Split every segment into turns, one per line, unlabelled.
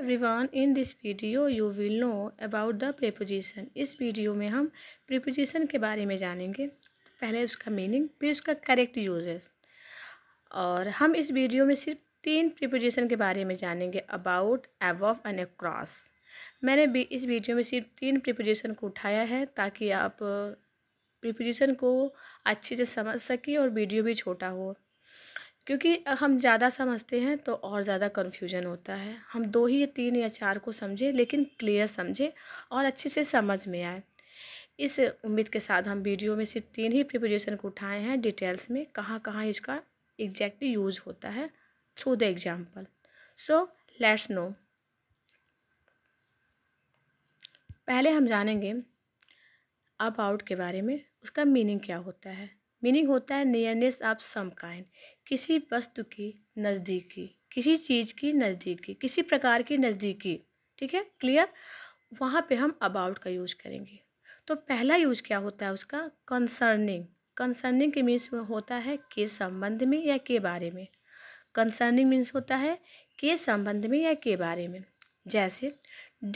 everyone in this video you will know about the preposition इस video में हम preposition के बारे में जानेंगे पहले उसका मीनिंग फिर उसका करेक्ट यूजेस और हम इस वीडियो में सिर्फ तीन प्रिपोजिशन के बारे में जानेंगे अबाउट एवॉफ एंड अक्रॉस मैंने भी इस वीडियो में सिर्फ तीन प्रिपोजिशन को उठाया है ताकि आप प्रिपोजिशन को अच्छे से समझ सकें और वीडियो भी छोटा हो क्योंकि हम ज़्यादा समझते हैं तो और ज़्यादा कन्फ्यूजन होता है हम दो ही या तीन या चार को समझें लेकिन क्लियर समझें और अच्छे से समझ में आए इस उम्मीद के साथ हम वीडियो में सिर्फ तीन ही प्रिपरेशन को उठाए हैं डिटेल्स में कहाँ कहाँ इसका एग्जैक्टली यूज होता है through the example so let's know पहले हम जानेंगे अबाउट के बारे में उसका मीनिंग क्या होता है मीनिंग होता है नियरनेस ऑफ सम काइंड किसी वस्तु की नज़दीकी किसी चीज़ की नज़दीकी किसी प्रकार की नज़दीकी ठीक है क्लियर वहाँ पे हम अबाउट का यूज करेंगे तो पहला यूज क्या होता है उसका कंसर्निंग कंसर्निंग के मीन्स में होता है के संबंध में या के बारे में कंसर्निंग मीन्स होता है के संबंध में या के बारे में जैसे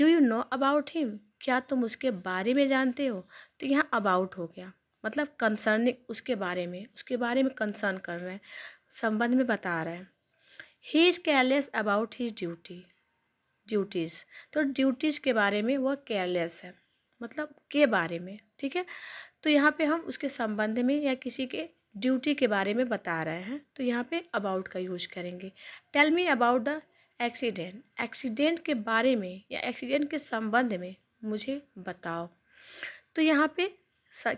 do you know about him क्या तुम उसके बारे में जानते हो तो यहाँ अबाउट हो गया मतलब कंसर्निंग उसके बारे में उसके बारे में कंसर्न कर रहे हैं संबंध में बता रहे हैं he is careless about his duty duties तो ड्यूटीज़ के बारे में वह केयरलेस है मतलब के बारे में ठीक है तो यहाँ पे हम उसके संबंध में या किसी के ड्यूटी के बारे में बता रहे हैं तो यहाँ पे अबाउट का यूज करेंगे tell me about the accident accident के बारे में या एक्सीडेंट के संबंध में मुझे बताओ तो यहाँ पे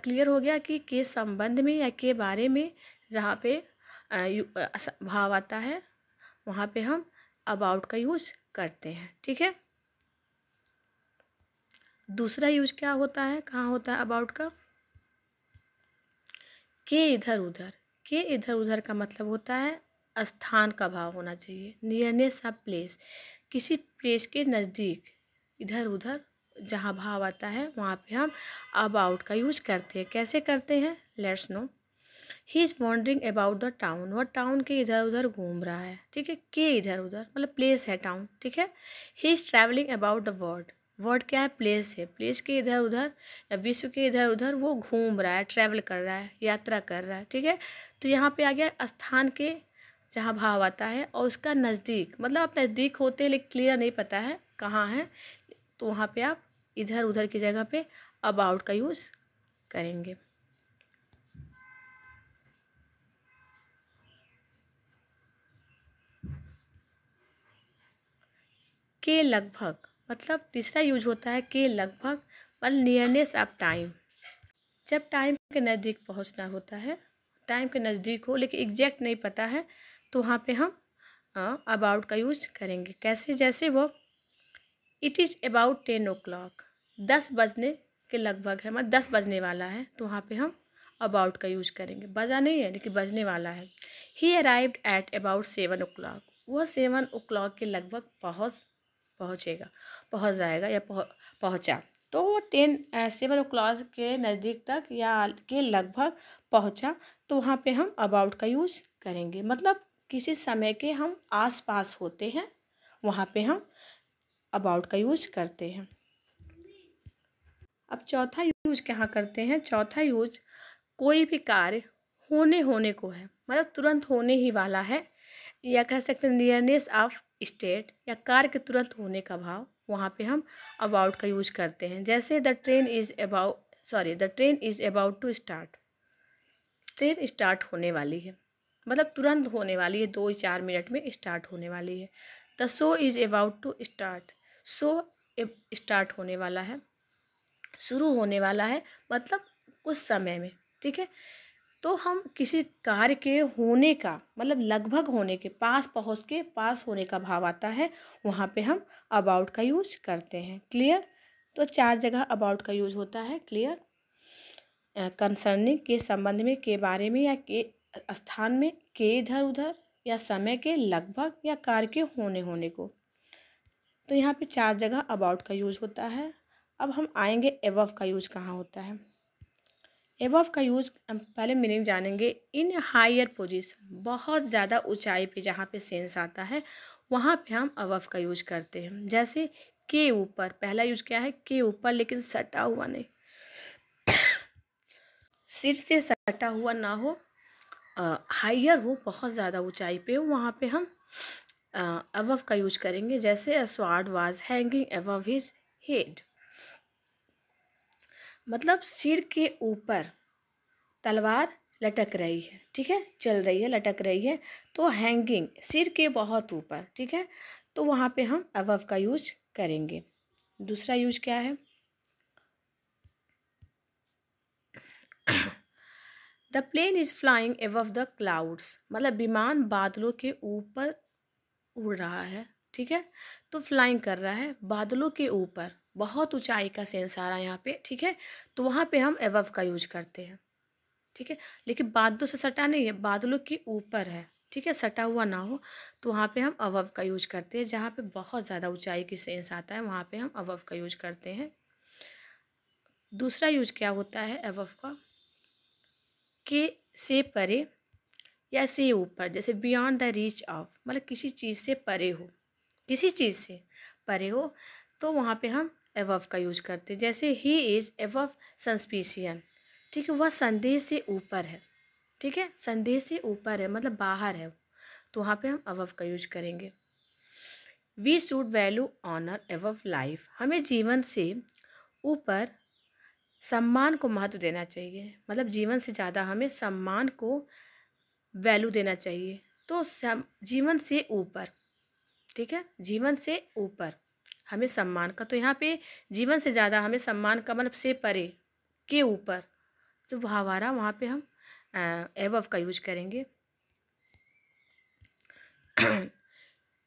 क्लियर हो गया कि के संबंध में या के बारे में जहाँ पे भाव आता है वहाँ पे हम अबाउट का यूज़ करते हैं ठीक है दूसरा यूज क्या होता है कहाँ होता है अबाउट का के इधर उधर के इधर उधर का मतलब होता है स्थान का भाव होना चाहिए नियरनेस ऑफ प्लेस किसी प्लेस के नज़दीक इधर उधर जहाँ भाव आता है वहाँ पे हम अबाउट का यूज करते हैं कैसे करते हैं let's know he is wandering about the town वह टाउन के इधर उधर घूम रहा है ठीक है के इधर उधर मतलब प्लेस है टाउन ठीक है he is travelling about the world word क्या है प्लेस है प्लेस के इधर उधर या विश्व के इधर उधर वो घूम रहा है ट्रैवल कर रहा है यात्रा कर रहा है ठीक है तो यहाँ पे आ गया स्थान के जहाँ भाव आता है और उसका नज़दीक मतलब आप नज़दीक होते हैं लेकिन क्लियर नहीं पता है कहाँ है तो वहाँ पे आप इधर उधर की जगह पे अबाउट का यूज़ करेंगे के लगभग मतलब तीसरा यूज होता है के लगभग मतलब नियरनेस ऑफ टाइम जब टाइम के नज़दीक पहुंचना होता है टाइम के नज़दीक हो लेकिन एग्जैक्ट नहीं पता है तो वहाँ पे हम अबाउट हाँ, का यूज करेंगे कैसे जैसे वो it is about ten o'clock दस बजने के लगभग है मतलब दस बजने वाला है तो वहाँ पे हम अबाउट का यूज करेंगे बजा नहीं है लेकिन बजने वाला है he arrived at about seven o'clock वह सेवन ओ क्लॉक के लगभग पहुँच पहुँचेगा पहुँच जाएगा या पहुँचा तो वो टेन सेवन ओ क्लॉक के नज़दीक तक या के लगभग पहुँचा तो वहाँ पे हम अबाउट का यूज़ करेंगे मतलब किसी समय के हम आसपास होते हैं वहाँ पे हम अबाउट का यूज करते हैं अब चौथा यूज कहाँ करते हैं चौथा यूज कोई भी कार्य होने होने को है मतलब तुरंत होने ही वाला है या कह सकते हैं नियरनेस ऑफ स्टेट या कार के तुरंत होने का भाव वहाँ पे हम अबाउट का यूज करते हैं जैसे the train is about sorry the train is about to start train start होने वाली है मतलब तुरंत होने वाली है दो चार मिनट में स्टार्ट होने वाली है the show is about to start so start होने वाला है शुरू होने वाला है मतलब कुछ समय में ठीक है तो हम किसी कार्य के होने का मतलब लगभग होने के पास पहुंच के पास होने का भाव आता है वहाँ पे हम अबाउट का यूज करते हैं क्लियर तो चार जगह अबाउट का यूज होता है क्लियर कंसर्निंग के संबंध में के बारे में या के स्थान में के इधर उधर या समय के लगभग या कार्य के होने होने को तो यहाँ पे चार जगह अबाउट का यूज होता है अब हम आएंगे एवव का यूज कहाँ होता है एवव का यूज पहले मीनिंग जानेंगे इन हायर पोजीशन बहुत ज़्यादा ऊंचाई पे जहाँ पे सेंस आता है वहाँ पे हम अवव का यूज करते हैं जैसे के ऊपर पहला यूज क्या है के ऊपर लेकिन सटा हुआ नहीं सिर से सटा हुआ ना हो हायर हो बहुत ज़्यादा ऊंचाई पे हो वहाँ पे हम एवव का यूज करेंगे जैसे a sword was hanging above his head मतलब सिर के ऊपर तलवार लटक रही है ठीक है चल रही है लटक रही है तो हैंगिंग सिर के बहुत ऊपर ठीक है तो वहाँ पे हम अवव का यूज करेंगे दूसरा यूज क्या है the plane is flying above the clouds मतलब विमान बादलों के ऊपर उड़ रहा है ठीक है तो फ्लाइंग कर रहा है बादलों के ऊपर बहुत ऊंचाई का सेंस आ रहा है यहाँ पे ठीक है तो वहाँ पे हम एवव का यूज करते हैं ठीक है लेकिन बादलों से सटा नहीं है बादलों के ऊपर है ठीक है सटा हुआ ना हो तो वहाँ पे हम अवव का यूज करते हैं जहाँ पे बहुत ज़्यादा ऊंचाई की सेंस आता है वहाँ पे हम अवव का यूज करते हैं दूसरा यूज क्या होता है एवव का के से परे या से ऊपर जैसे बियॉन्ड द रीच ऑफ मतलब किसी चीज़ से परे हो किसी चीज़ से परे हो तो वहाँ पे हम एवव का यूज करते हैं जैसे ही इज़ एवव संस्पीशियन ठीक है वह संदेह से ऊपर है ठीक है संदेह से ऊपर है मतलब बाहर है तो वहाँ पे हम अवव का यूज करेंगे we should value honour above life हमें जीवन से ऊपर सम्मान को महत्व देना चाहिए मतलब जीवन से ज़्यादा हमें सम्मान को वैल्यू देना चाहिए तो जीवन से ऊपर ठीक है जीवन से ऊपर हमें सम्मान का तो यहाँ पे जीवन से ज़्यादा हमें सम्मान का मतलब से परे के ऊपर जो तो भावारा वहाँ पे हम एवव का यूज करेंगे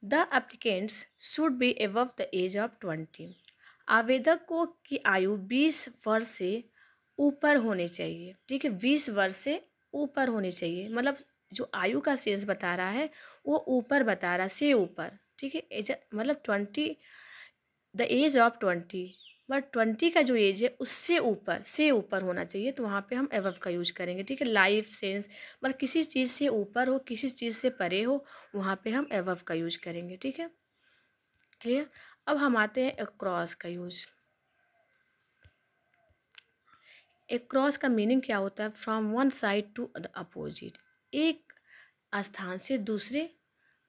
the applicants should be above the age of twenty आवेदक को की आयु बीस वर्ष से ऊपर होनी चाहिए ठीक है बीस वर्ष से ऊपर होनी चाहिए मतलब जो आयु का सेंस बता रहा है वो ऊपर बता रहा है से ऊपर ठीक है एज मतलब twenty the age of twenty but मतलब ट्वेंटी का जो एज है उससे ऊपर से ऊपर होना चाहिए तो वहाँ पे हम एवव का यूज करेंगे ठीक है लाइफ सेंस मतलब किसी चीज़ से ऊपर हो किसी चीज़ से परे हो वहाँ पे हम एवव का यूज करेंगे ठीक है क्लियर अब हम आते हैं एक्रॉस का यूज एक्रॉस का मीनिंग क्या होता है from one side to the opposite एक स्थान से दूसरे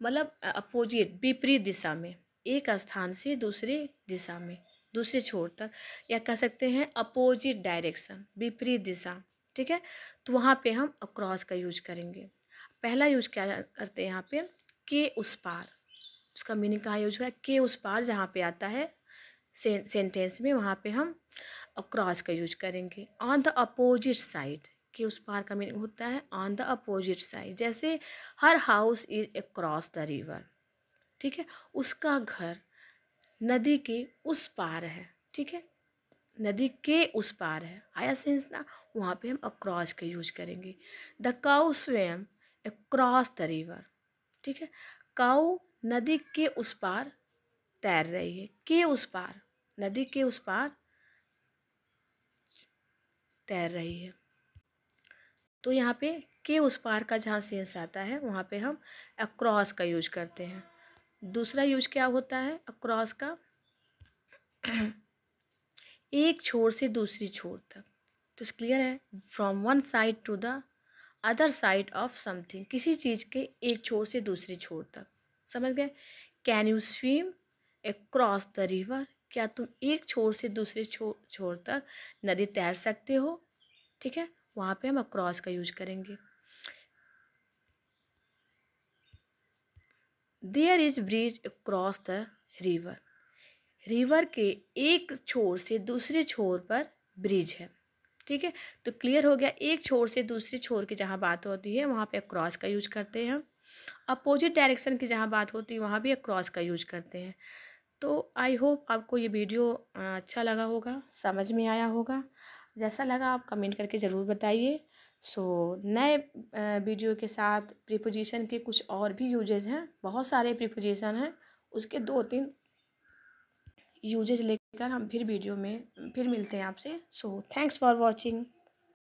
मतलब अपोजिट विपरीत दिशा में एक स्थान से दूसरे दिशा में दूसरे छोर तक या कह सकते हैं अपोजिट डायरेक्शन विपरीत दिशा ठीक है तो वहाँ पे हम अक्रॉस का यूज करेंगे पहला यूज क्या करते हैं यहाँ पे के उस पार उसका मीनिंग कहाँ यूज करें के उस पार जहाँ पे आता है सेंटेंस में वहाँ पे हम अक्रॉस का यूज करेंगे ऑन द अपोजिट साइड के उस पार का मीनिंग होता है ऑन द अपोजिट साइड जैसे her house is across the river ठीक है उसका घर नदी के उस पार है ठीक है नदी के उस पार है आया सेंस ना वहाँ पे हम अक्रॉस का यूज करेंगे the cow swam across the river ठीक है काउ नदी के उस पार तैर रही है के उस पार नदी के उस पार तैर रही है तो यहाँ पे के उस पार का जहाँ सेंस आता है वहाँ पे हम अक्रॉस का यूज करते हैं दूसरा यूज क्या होता है अक्रॉस का एक छोर से दूसरी छोर तक तो क्लियर है from one side to the other side of something किसी चीज़ के एक छोर से दूसरी छोर तक समझ गए can you swim across the river क्या तुम एक छोर से दूसरे छोर छोर तक नदी तैर सकते हो ठीक है वहाँ पे हम अक्रॉस का यूज करेंगे there is bridge across the river river के एक छोर से दूसरे छोर पर ब्रिज है ठीक है तो क्लियर हो गया एक छोर से दूसरे छोर की जहाँ बात होती है वहाँ पे अक्रॉस का यूज करते हैं अपोजिट डायरेक्शन की जहाँ बात होती है वहाँ भी अक्रॉस का यूज करते हैं तो आई होप आपको ये वीडियो अच्छा लगा होगा समझ में आया होगा जैसा लगा आप कमेंट करके ज़रूर बताइए सो so, नए वीडियो के साथ प्रीपोजिशन के कुछ और भी यूजेज हैं बहुत सारे प्रीपोजिशन हैं उसके दो तीन यूजेज लेकर हम फिर वीडियो में फिर मिलते हैं आपसे सो थैंक्स फॉर वॉचिंग